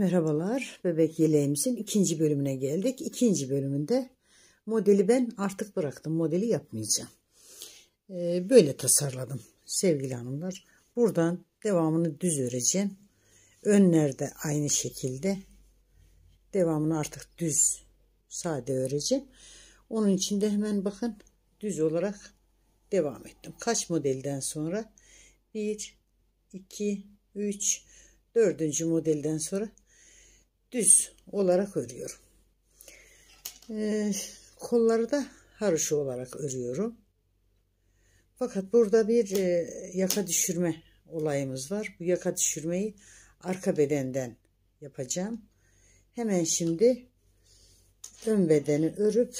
Merhabalar, Bebek Yeleğimizin ikinci bölümüne geldik. İkinci bölümünde modeli ben artık bıraktım. Modeli yapmayacağım. Ee, böyle tasarladım sevgili hanımlar. Buradan devamını düz öreceğim. Önlerde aynı şekilde. Devamını artık düz, sade öreceğim. Onun için de hemen bakın düz olarak devam ettim. Kaç modelden sonra? 1, 2, 3, dördüncü modelden sonra düz olarak örüyorum. Ee, kolları da haroşa olarak örüyorum. Fakat burada bir e, yaka düşürme olayımız var. Bu yaka düşürmeyi arka bedenden yapacağım. Hemen şimdi ön bedeni örüp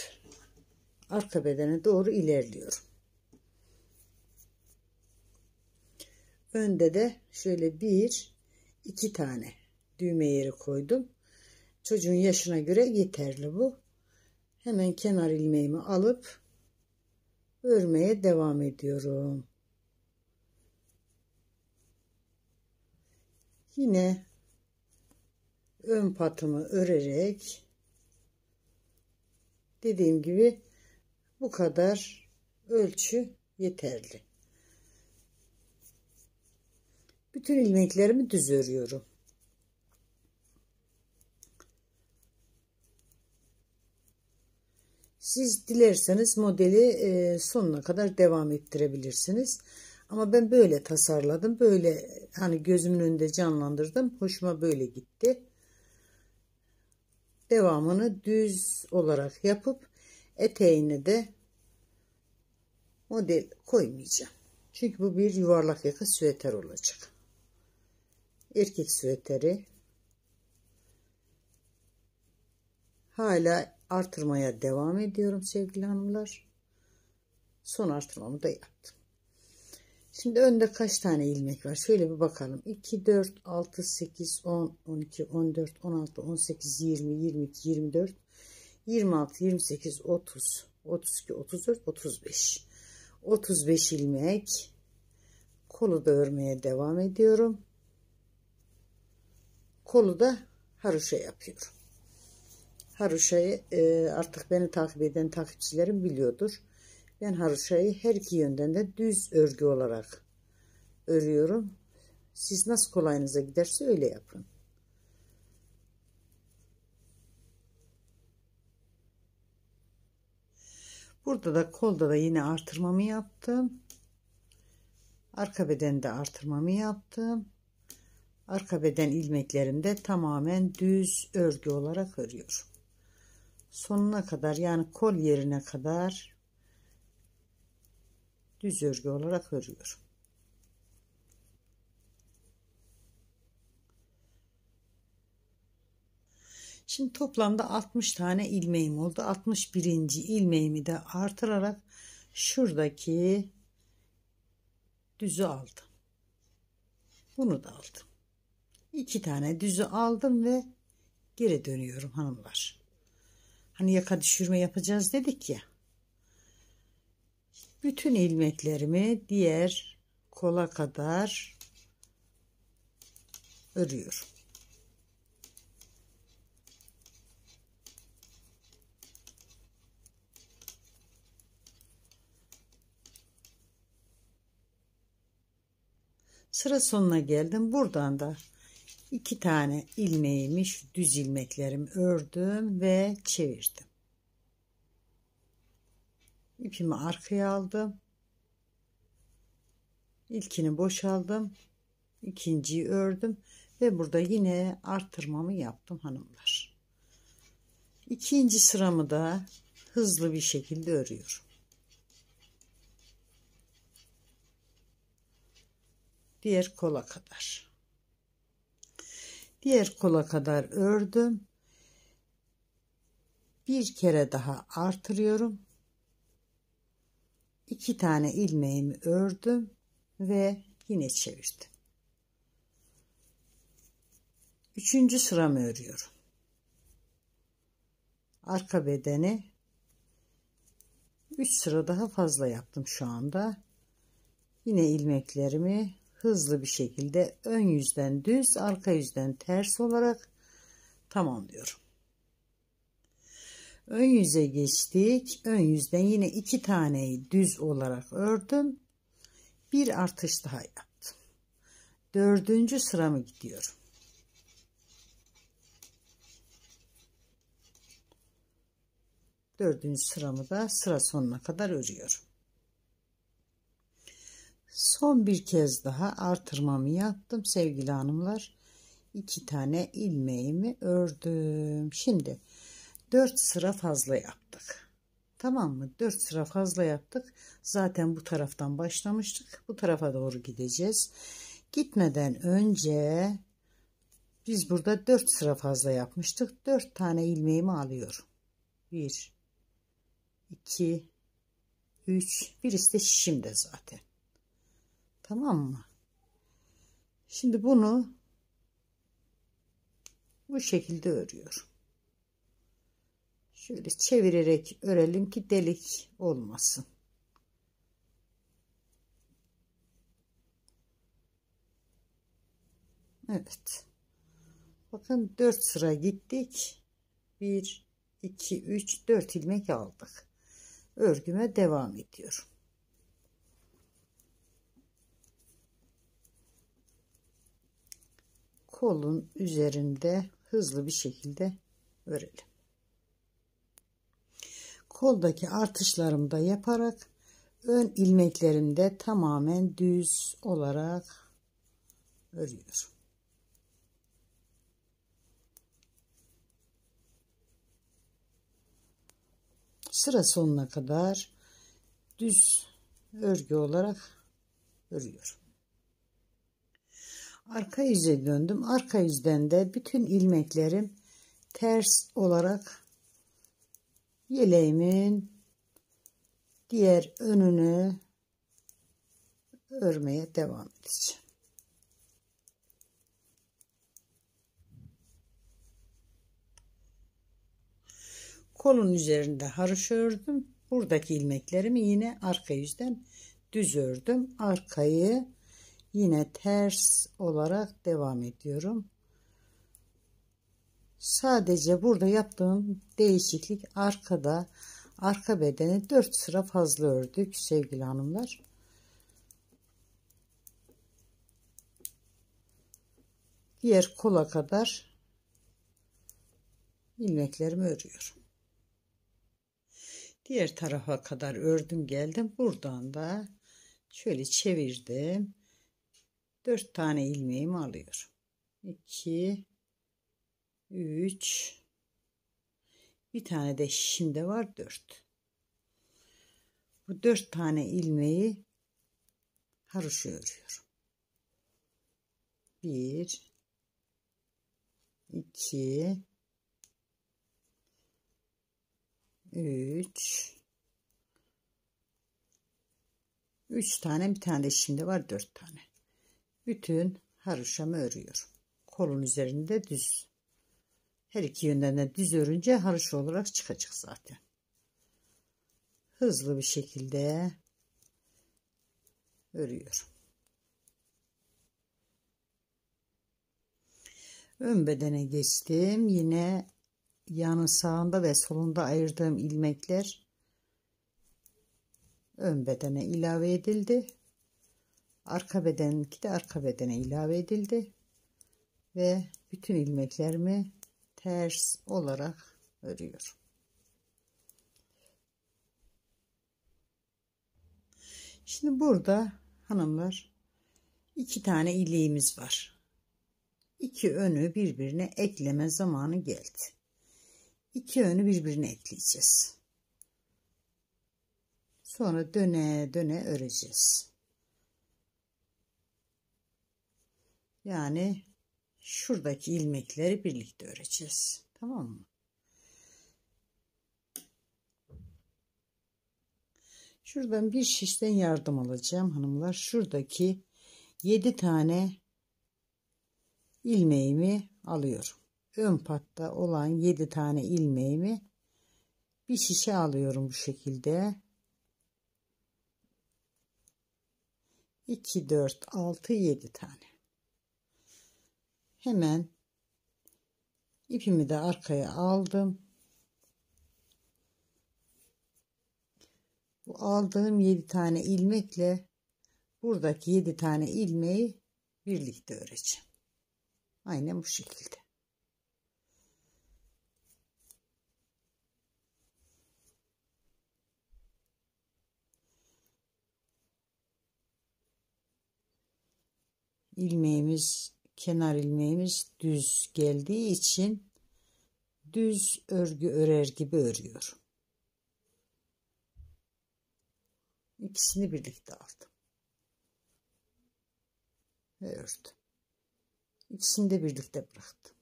arka bedene doğru ilerliyorum. Önde de şöyle bir iki tane düğme yeri koydum. Çocuğun yaşına göre yeterli bu. Hemen kenar ilmeğimi alıp örmeye devam ediyorum. Yine ön patımı örerek dediğim gibi bu kadar ölçü yeterli. Bütün ilmeklerimi düz örüyorum. Siz dilerseniz modeli e, sonuna kadar devam ettirebilirsiniz. Ama ben böyle tasarladım. Böyle hani gözümün önünde canlandırdım. Hoşuma böyle gitti. Devamını düz olarak yapıp eteğine de model koymayacağım. Çünkü bu bir yuvarlak yaka süveter olacak. Erkek süveteri. Hala artırmaya devam ediyorum sevgili hanımlar. Son artırmamı da yaptım. Şimdi önde kaç tane ilmek var? Şöyle bir bakalım. 2, 4, 6, 8, 10, 12, 14, 16, 18, 20, 22, 24, 26, 28, 30, 32, 34, 35. 35 ilmek. Kolu da örmeye devam ediyorum. Kolu da haroşa yapıyorum. Haruşa'yı e, artık beni takip eden takipçilerim biliyordur. Ben haruşa'yı her iki yönden de düz örgü olarak örüyorum. Siz nasıl kolayınıza giderse öyle yapın. Burada da kolda da yine artırmamı yaptım. Arka bedende artırmamı yaptım. Arka beden ilmeklerimde tamamen düz örgü olarak örüyorum sonuna kadar yani kol yerine kadar düz örgü olarak örüyorum. Şimdi toplamda 60 tane ilmeğim oldu. 61. ilmeğimi de artırarak şuradaki düzü aldım. Bunu da aldım. İki tane düzü aldım ve geri dönüyorum hanımlar hani yaka düşürme yapacağız dedik ya. Bütün ilmeklerimi diğer kola kadar örüyorum. Sıra sonuna geldim. Buradan da iki tane ilmeğimi şu düz ilmeklerimi ördüm ve çevirdim ipimi arkaya aldım ilkini boşaldım ikinciyi ördüm ve burada yine artırmamı yaptım hanımlar ikinci sıramı da hızlı bir şekilde örüyorum diğer kola kadar diğer kola kadar ördüm bir kere daha artırıyorum iki tane ilmeğimi ördüm ve yine çevirdim üçüncü sıramı örüyorum arka bedeni 3 sıra daha fazla yaptım şu anda yine ilmeklerimi hızlı bir şekilde ön yüzden düz arka yüzden ters olarak tamamlıyorum. Ön yüze geçtik. Ön yüzden yine iki taneyi düz olarak ördüm. Bir artış daha yaptım. Dördüncü sıramı gidiyorum. Dördüncü sıramı da sıra sonuna kadar örüyorum son bir kez daha artırmamı yaptım sevgili hanımlar iki tane ilmeğimi ördüm şimdi 4 sıra fazla yaptık tamam mı 4 sıra fazla yaptık zaten bu taraftan başlamıştık bu tarafa doğru gideceğiz gitmeden önce biz burada 4 sıra fazla yapmıştık 4 tane ilmeğimi alıyorum 1 2 3 birisi de şişimde zaten Tamam mı? Şimdi bunu bu şekilde örüyorum. Şöyle çevirerek örelim ki delik olmasın. Evet. Bakın 4 sıra gittik. 1, 2, 3, 4 ilmek aldık. Örgüme devam ediyorum. kolun üzerinde hızlı bir şekilde örelim. Koldaki artışlarımı da yaparak ön ilmeklerimde tamamen düz olarak örüyorum. Sıra sonuna kadar düz örgü olarak örüyorum. Arka yüze döndüm. Arka yüzden de bütün ilmeklerim ters olarak yeleğimin diğer önünü örmeye devam edeceğim. Kolun üzerinde haroşa ördüm. Buradaki ilmeklerimi yine arka yüzden düz ördüm. Arkayı yine ters olarak devam ediyorum. Sadece burada yaptığım değişiklik arkada arka bedeni 4 sıra fazla ördük sevgili hanımlar. Diğer kola kadar ilmeklerimi örüyorum. Diğer tarafa kadar ördüm geldim. Buradan da şöyle çevirdim. 4 tane ilmeğimi alıyorum. 2 3 bir tane de şimdi var 4. Bu 4 tane ilmeği haroşa örüyorum. 1 2 3 3 tane bir tane de şimdi var 4 tane bütün haroşamı örüyorum. Kolun üzerinde düz. Her iki yönden de düz örünce haroş olarak çıkacak zaten. Hızlı bir şekilde örüyorum. Ön bedene geçtim. Yine yanın sağında ve solunda ayırdığım ilmekler ön bedene ilave edildi. Arka bedeninki de arka bedene ilave edildi. Ve bütün ilmeklerimi ters olarak örüyorum. Şimdi burada hanımlar iki tane iliğimiz var. İki önü birbirine ekleme zamanı geldi. İki önü birbirine ekleyeceğiz. Sonra döne döne öreceğiz. Yani şuradaki ilmekleri birlikte öreceğiz. Tamam mı? Şuradan bir şişten yardım alacağım hanımlar. Şuradaki 7 tane ilmeğimi alıyorum. Ön patta olan 7 tane ilmeğimi bir şişe alıyorum bu şekilde. 2 4 6 7 tane hemen ipimi de arkaya aldım. Bu aldığım 7 tane ilmekle buradaki 7 tane ilmeği birlikte öreceğim. Aynen bu şekilde. ilmeğimiz kenar ilmeğimiz düz geldiği için düz örgü örer gibi örüyor. İkisini birlikte aldım. Ve ördüm. İkisini de birlikte bıraktım.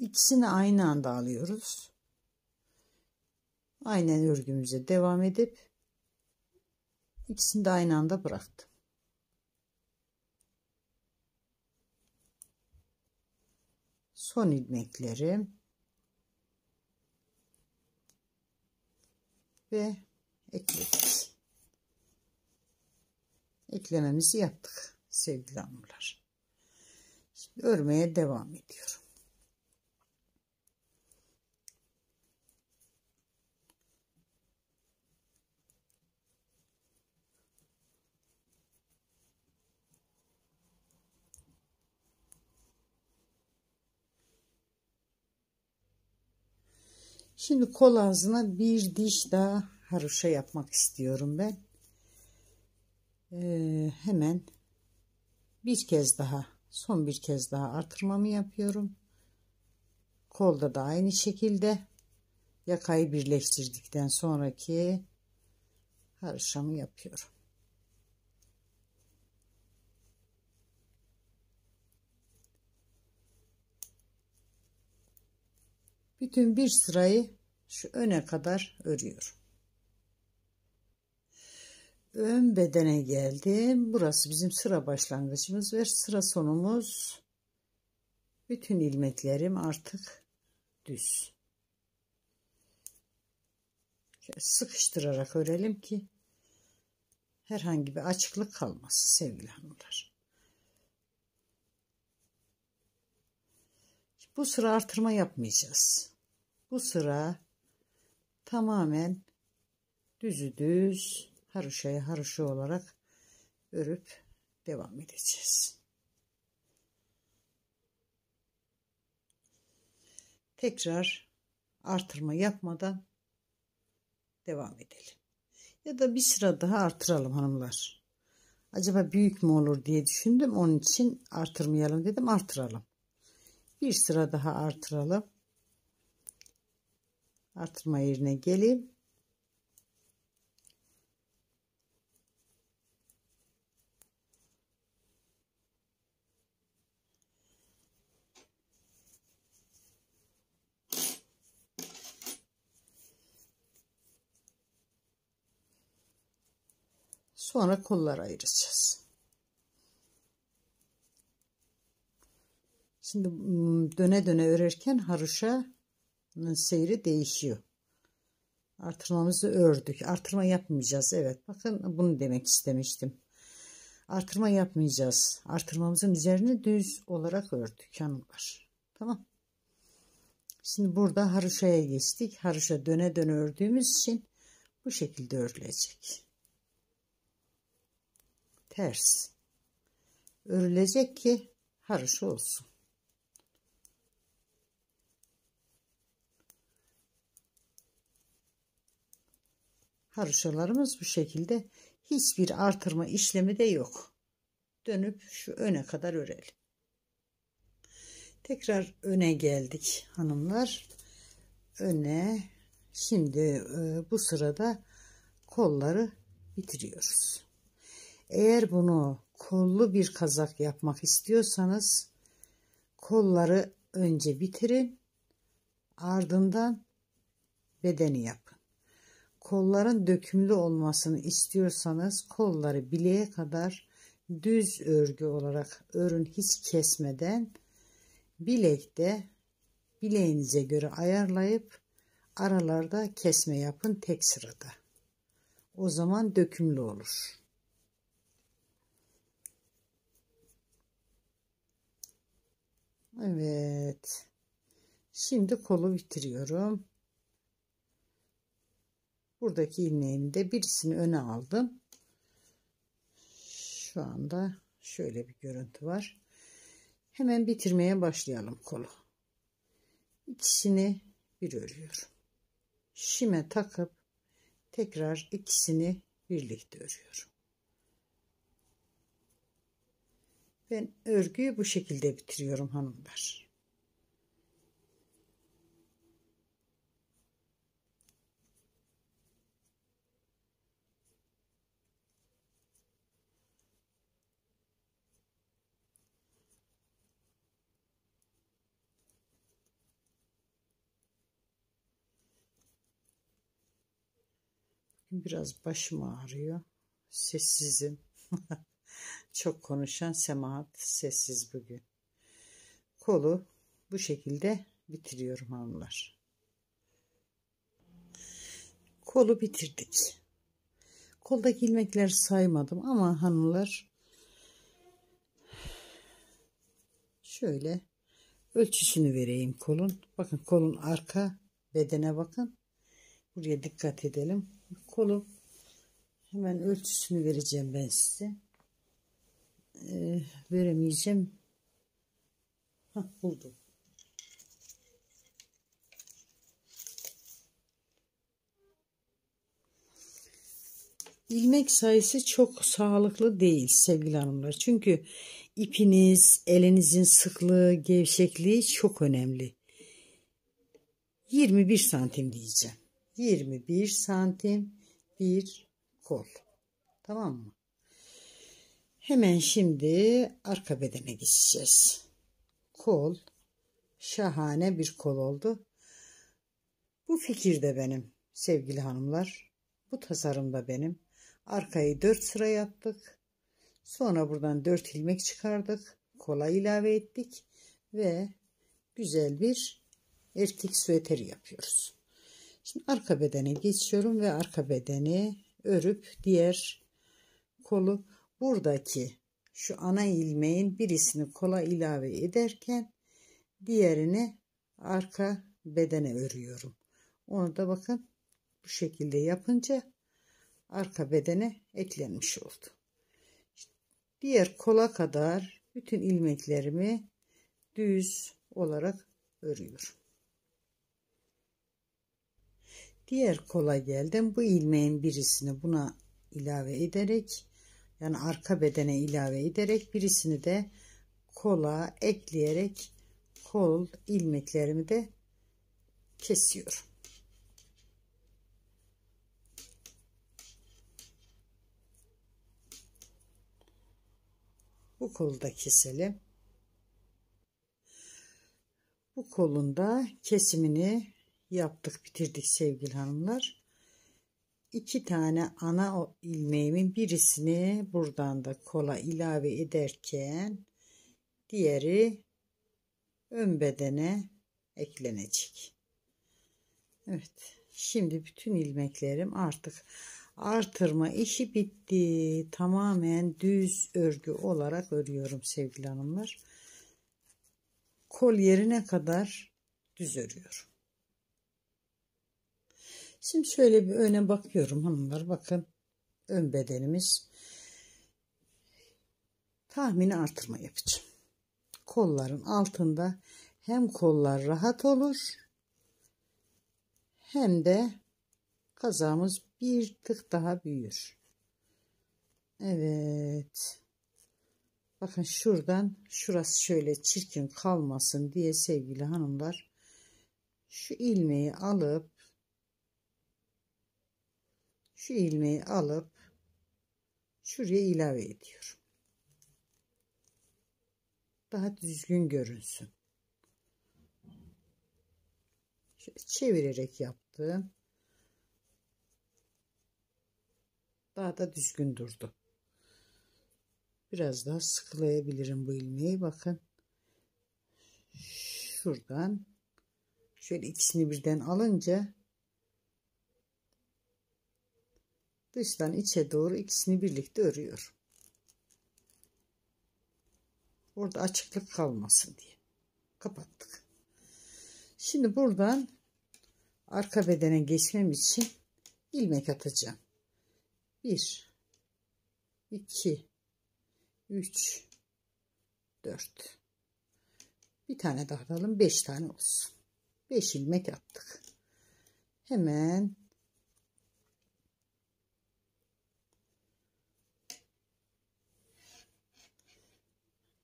İkisini aynı anda alıyoruz. Aynen örgümüze devam edip ikisini de aynı anda bıraktım. Son ilmekleri ve ekledik. Eklememizi yaptık sevgili hanımlar. Şimdi örmeye devam ediyorum. Şimdi kol ağzına bir diş daha haroşa yapmak istiyorum ben. Ee, hemen bir kez daha son bir kez daha artırmamı yapıyorum. Kolda da aynı şekilde yakayı birleştirdikten sonraki haroşamı yapıyorum. bütün bir sırayı şu öne kadar örüyorum ön bedene geldim burası bizim sıra başlangıcımız ve sıra sonumuz bütün ilmeklerim artık düz sıkıştırarak örelim ki herhangi bir açıklık kalmasın sevgili hanımlar. Bu sıra artırma yapmayacağız. Bu sıra tamamen düzü düz haroşaya haroşa olarak örüp devam edeceğiz. Tekrar artırma yapmadan devam edelim. Ya da bir sıra daha artıralım hanımlar. Acaba büyük mü olur diye düşündüm. Onun için artırmayalım dedim. Artıralım. Bir sıra daha artıralım artırma yerine gelin. Sonra kollar ayıracağız. Şimdi ıı, döne döne örerken haruşa seyri değişiyor. Artırmamızı ördük. Artırma yapmayacağız. Evet bakın bunu demek istemiştim. Artırma yapmayacağız. Artırmamızın üzerine düz olarak ördük hanımlar. Tamam. Şimdi burada haroşaya geçtik. Haroşa döne döne ördüğümüz için bu şekilde örülecek. Ters. Örülecek ki haroşa olsun. Haroşalarımız bu şekilde. Hiçbir artırma işlemi de yok. Dönüp şu öne kadar örelim. Tekrar öne geldik hanımlar. Öne. Şimdi e, bu sırada kolları bitiriyoruz. Eğer bunu kollu bir kazak yapmak istiyorsanız kolları önce bitirin ardından bedeni yapın kolların dökümlü olmasını istiyorsanız kolları bileğe kadar düz örgü olarak örün hiç kesmeden bilekte bileğinize göre ayarlayıp aralarda kesme yapın tek sırada. O zaman dökümlü olur. Evet. Şimdi kolu bitiriyorum buradaki ilmeğimi de birisini öne aldım şu anda şöyle bir görüntü var hemen bitirmeye başlayalım kolu ikisini bir örüyorum şime takıp tekrar ikisini birlikte örüyorum ben örgüyü bu şekilde bitiriyorum hanımlar Biraz başım ağrıyor. Sessizim. Çok konuşan semahat sessiz bugün. Kolu bu şekilde bitiriyorum hanımlar. Kolu bitirdik. Koldaki ilmekleri saymadım ama hanımlar şöyle ölçüsünü vereyim kolun. Bakın kolun arka bedene bakın. Buraya dikkat edelim kolu hemen ölçüsünü vereceğim ben size. Ee, veremeyeceğim. Hah buldum. ilmek sayısı çok sağlıklı değil sevgili hanımlar. Çünkü ipiniz, elinizin sıklığı, gevşekliği çok önemli. 21 santim diyeceğim. 21 santim bir kol. Tamam mı? Hemen şimdi arka bedene geçeceğiz. Kol şahane bir kol oldu. Bu fikir de benim sevgili hanımlar. Bu tasarımda benim. Arkayı 4 sıra yaptık. Sonra buradan 4 ilmek çıkardık. Kola ilave ettik ve güzel bir erkek süveteri yapıyoruz. Şimdi arka bedene geçiyorum ve arka bedeni örüp diğer kolu buradaki şu ana ilmeğin birisini kola ilave ederken diğerini arka bedene örüyorum. Onu da bakın bu şekilde yapınca arka bedene eklenmiş oldu. İşte diğer kola kadar bütün ilmeklerimi düz olarak örüyorum. diğer kola geldim bu ilmeğin birisini buna ilave ederek yani arka bedene ilave ederek birisini de kola ekleyerek kol ilmeklerimi de kesiyorum. Bu kolu da keselim. Bu kolunda kesimini yaptık bitirdik sevgili hanımlar iki tane ana ilmeğimin birisini buradan da kola ilave ederken diğeri ön bedene eklenecek Evet şimdi bütün ilmeklerim artık artırma işi bitti tamamen düz örgü olarak örüyorum sevgili hanımlar kol yerine kadar düz örüyorum Şimdi şöyle bir öne bakıyorum hanımlar. Bakın ön bedenimiz. Tahmini artırma yapacağım. Kolların altında hem kollar rahat olur hem de kazamız bir tık daha büyür. Evet. Bakın şuradan şurası şöyle çirkin kalmasın diye sevgili hanımlar şu ilmeği alıp şu ilmeği alıp şuraya ilave ediyorum. Daha düzgün görünsün. Şöyle çevirerek yaptım. Daha da düzgün durdu. Biraz daha sıkılayabilirim bu ilmeği. Bakın. Şuradan şöyle ikisini birden alınca dıştan içe doğru ikisini birlikte örüyor. Orada açıklık kalmasın diye. Kapattık. Şimdi buradan arka bedene geçmem için ilmek atacağım. 1 2 3 4 Bir tane daha alalım. 5 tane olsun. 5 ilmek attık. Hemen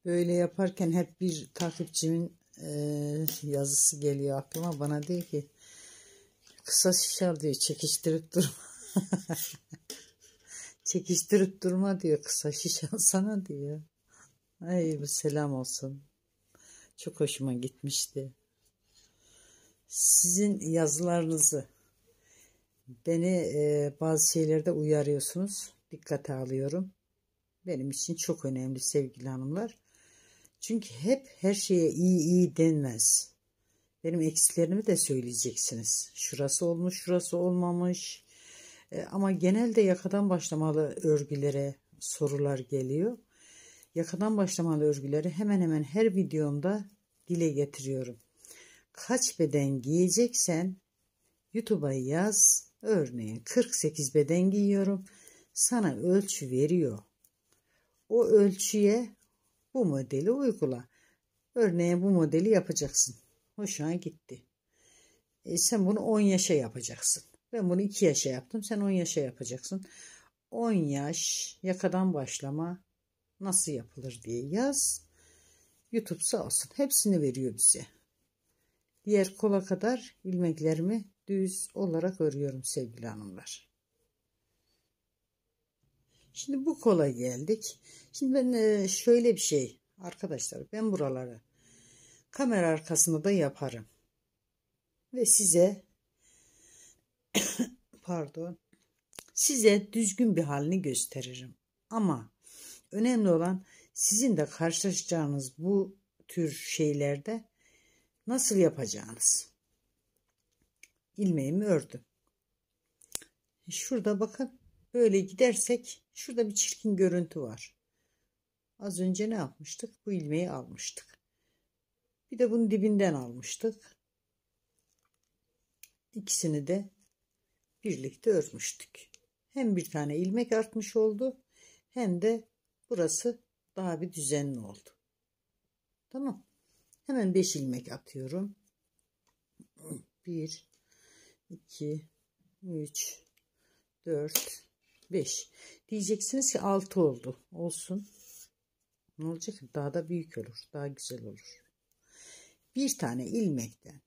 Böyle yaparken hep bir takipçimin e, yazısı geliyor aklıma. Bana diyor ki kısa şişer diyor çekiştirip durma. çekiştirip durma diyor kısa şiş sana diyor. Ay bu selam olsun. Çok hoşuma gitmişti. Sizin yazılarınızı beni e, bazı şeylerde uyarıyorsunuz. Dikkate alıyorum. Benim için çok önemli sevgili hanımlar. Çünkü hep her şeye iyi iyi denmez. Benim eksiklerimi de söyleyeceksiniz. Şurası olmuş, şurası olmamış. E, ama genelde yakadan başlamalı örgülere sorular geliyor. Yakadan başlamalı örgüleri hemen hemen her videomda dile getiriyorum. Kaç beden giyeceksen YouTube'a yaz. Örneğin 48 beden giyiyorum. Sana ölçü veriyor. O ölçüye bu modeli uygula. Örneğin bu modeli yapacaksın. Hoşuna gitti. E sen bunu 10 yaşa yapacaksın. Ben bunu 2 yaşa yaptım. Sen 10 yaşa yapacaksın. 10 yaş yakadan başlama nasıl yapılır diye yaz. YouTube sağ olsun. Hepsini veriyor bize. Diğer kola kadar ilmeklerimi düz olarak örüyorum sevgili hanımlar. Şimdi bu kola geldik. Şimdi ben e, şöyle bir şey arkadaşlar ben buraları kamera arkasında da yaparım. Ve size pardon size düzgün bir halini gösteririm. Ama önemli olan sizin de karşılaşacağınız bu tür şeylerde nasıl yapacağınız. İlmeğimi ördüm. Şurada bakın böyle gidersek Şurada bir çirkin görüntü var. Az önce ne yapmıştık? Bu ilmeği almıştık. Bir de bunu dibinden almıştık. İkisini de birlikte örmüştük. Hem bir tane ilmek artmış oldu hem de burası daha bir düzenli oldu. Tamam. Hemen 5 ilmek atıyorum. 1 2 3 4 5. Diyeceksiniz ki 6 oldu. Olsun. Ne olacak? Daha da büyük olur. Daha güzel olur. Bir tane ilmekten,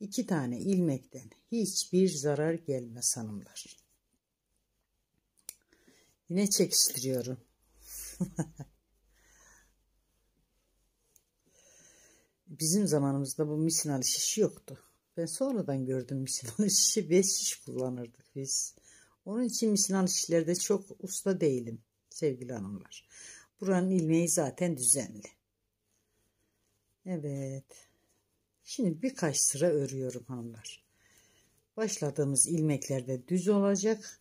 iki tane ilmekten hiçbir zarar gelmez hanımlar. Yine çekiştiriyorum. Bizim zamanımızda bu misinalı şişi yoktu. Ben sonradan gördüm misinalı şişi. Beş şiş kullanırdık biz. Onun için misinal işlerde çok usta değilim sevgili hanımlar. Buranın ilmeği zaten düzenli. Evet. Şimdi birkaç sıra örüyorum hanımlar. Başladığımız ilmeklerde düz olacak.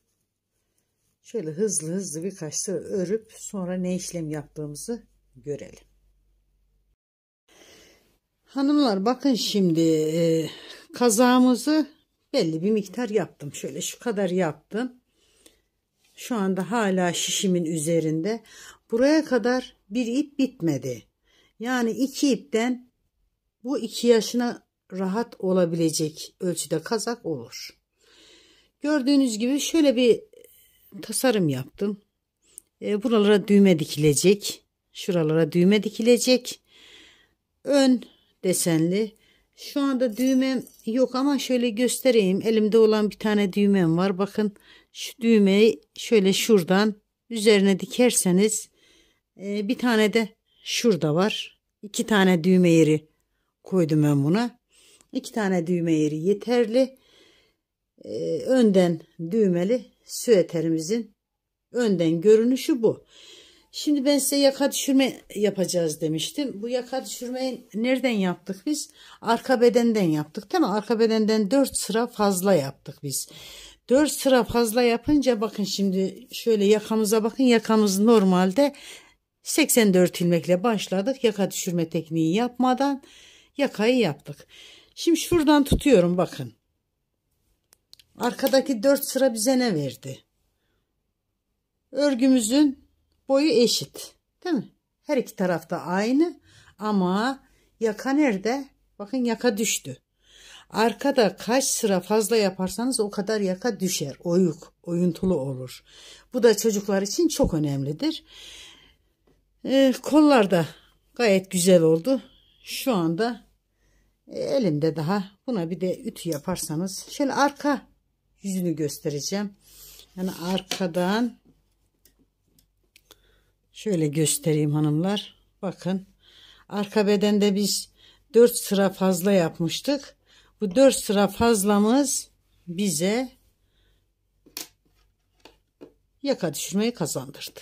Şöyle hızlı hızlı birkaç sıra örüp sonra ne işlem yaptığımızı görelim. Hanımlar bakın şimdi e, kazağımızı belli bir miktar yaptım. Şöyle şu kadar yaptım. Şu anda hala şişimin üzerinde. Buraya kadar bir ip bitmedi. Yani iki ipten bu iki yaşına rahat olabilecek ölçüde kazak olur. Gördüğünüz gibi şöyle bir tasarım yaptım. E, buralara düğme dikilecek. Şuralara düğme dikilecek. Ön desenli. Şu anda düğmem yok ama şöyle göstereyim. Elimde olan bir tane düğmem var. Bakın şu düğmeyi şöyle şuradan üzerine dikerseniz e, bir tane de şurada var. İki tane düğme yeri koydum ben buna. İki tane düğme yeri yeterli. E, önden düğmeli süeterimizin önden görünüşü bu. Şimdi ben size yaka düşürme yapacağız demiştim. Bu yaka düşürmeyi nereden yaptık biz? Arka bedenden yaptık değil mi? Arka bedenden 4 sıra fazla yaptık biz. 4 sıra fazla yapınca bakın şimdi şöyle yakamıza bakın yakamız normalde 84 ilmekle başladık yaka düşürme tekniği yapmadan yakayı yaptık. Şimdi şuradan tutuyorum bakın. Arkadaki 4 sıra bize ne verdi? Örgümüzün boyu eşit. Değil mi? Her iki tarafta aynı ama yaka nerede? Bakın yaka düştü. Arkada kaç sıra fazla yaparsanız o kadar yaka düşer. Oyuk, oyuntulu olur. Bu da çocuklar için çok önemlidir. Ee, kollar da gayet güzel oldu. Şu anda e, elimde daha buna bir de ütü yaparsanız şöyle arka yüzünü göstereceğim. Yani arkadan şöyle göstereyim hanımlar. Bakın arka bedende biz 4 sıra fazla yapmıştık. Bu 4 sıra fazlamız bize yaka düşürmeyi kazandırdı.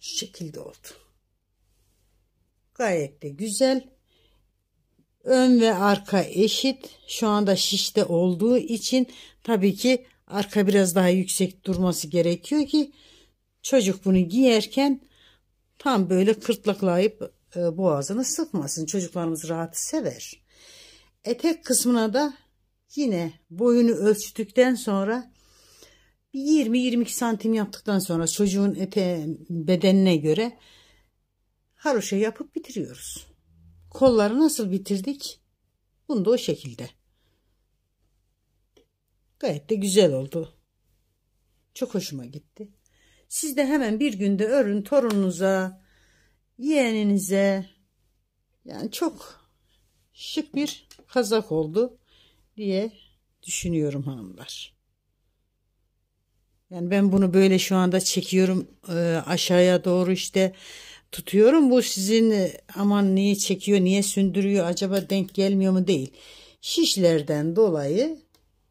Şu şekilde oldu. Gayet de güzel. Ön ve arka eşit. Şu anda şişte olduğu için tabii ki arka biraz daha yüksek durması gerekiyor ki çocuk bunu giyerken tam böyle kırtlaklayıp e, boğazını sıkmasın. Çocuklarımız rahat sever. Etek kısmına da yine boyunu ölçtükten sonra 20-22 santim yaptıktan sonra çocuğun ete bedenine göre haroşa yapıp bitiriyoruz. Kolları nasıl bitirdik? Bunu da o şekilde. Gayet de güzel oldu. Çok hoşuma gitti. Siz de hemen bir günde örün torununuza, yeğeninize yani çok şık bir kazak oldu diye düşünüyorum hanımlar. Yani ben bunu böyle şu anda çekiyorum e, aşağıya doğru işte tutuyorum. Bu sizin e, aman niye çekiyor, niye sündürüyor, acaba denk gelmiyor mu değil. Şişlerden dolayı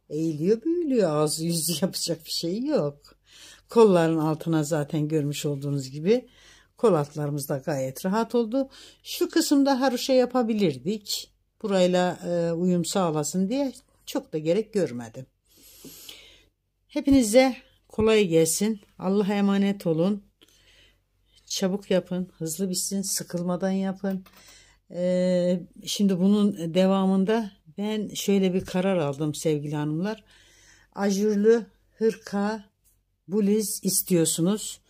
eğiliyor, büyülüyor. Ağzı yüzü yapacak bir şey yok. Kolların altına zaten görmüş olduğunuz gibi Kol altlarımız da gayet rahat oldu. Şu kısımda haroşa yapabilirdik. Burayla e, uyum sağlasın diye çok da gerek görmedim. Hepinize kolay gelsin. Allah'a emanet olun. Çabuk yapın. Hızlı bitsin. Sıkılmadan yapın. Ee, şimdi bunun devamında ben şöyle bir karar aldım sevgili hanımlar. Ajurlu hırka, buliz istiyorsunuz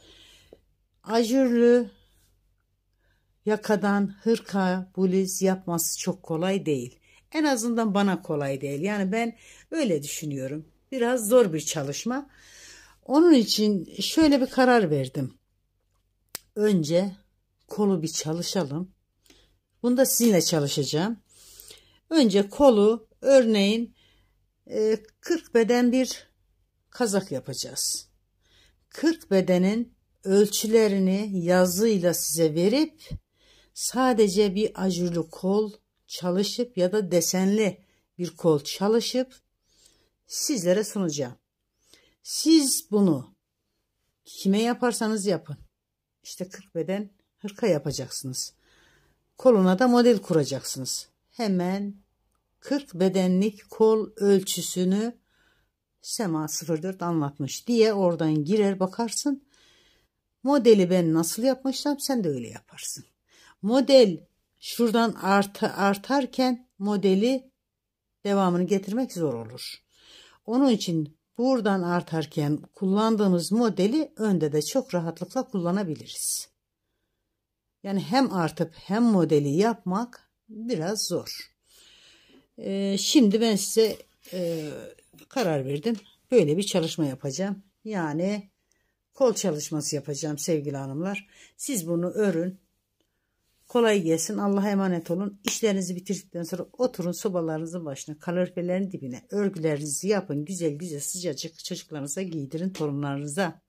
ajürlü yakadan hırka, bluz yapması çok kolay değil. En azından bana kolay değil. Yani ben öyle düşünüyorum. Biraz zor bir çalışma. Onun için şöyle bir karar verdim. Önce kolu bir çalışalım. bunda sizinle çalışacağım. Önce kolu örneğin 40 e, beden bir kazak yapacağız. 40 bedenin ölçülerini yazıyla size verip sadece bir ajurlu kol çalışıp ya da desenli bir kol çalışıp sizlere sunacağım. Siz bunu kime yaparsanız yapın. İşte 40 beden hırka yapacaksınız. Koluna da model kuracaksınız. Hemen 40 bedenlik kol ölçüsünü Sema 04 anlatmış diye oradan girer bakarsın. Modeli ben nasıl yapmışsam sen de öyle yaparsın. Model şuradan art artarken modeli devamını getirmek zor olur. Onun için buradan artarken kullandığımız modeli önde de çok rahatlıkla kullanabiliriz. Yani hem artıp hem modeli yapmak biraz zor. Ee, şimdi ben size e, karar verdim. Böyle bir çalışma yapacağım. Yani Kol çalışması yapacağım sevgili hanımlar. Siz bunu örün. Kolay gelsin. Allah'a emanet olun. İşlerinizi bitirdikten sonra oturun sobalarınızın başına, kaloriferlerin dibine örgülerinizi yapın. Güzel güzel sıcacık çocuklarınıza giydirin, torunlarınıza.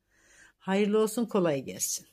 Hayırlı olsun, kolay gelsin.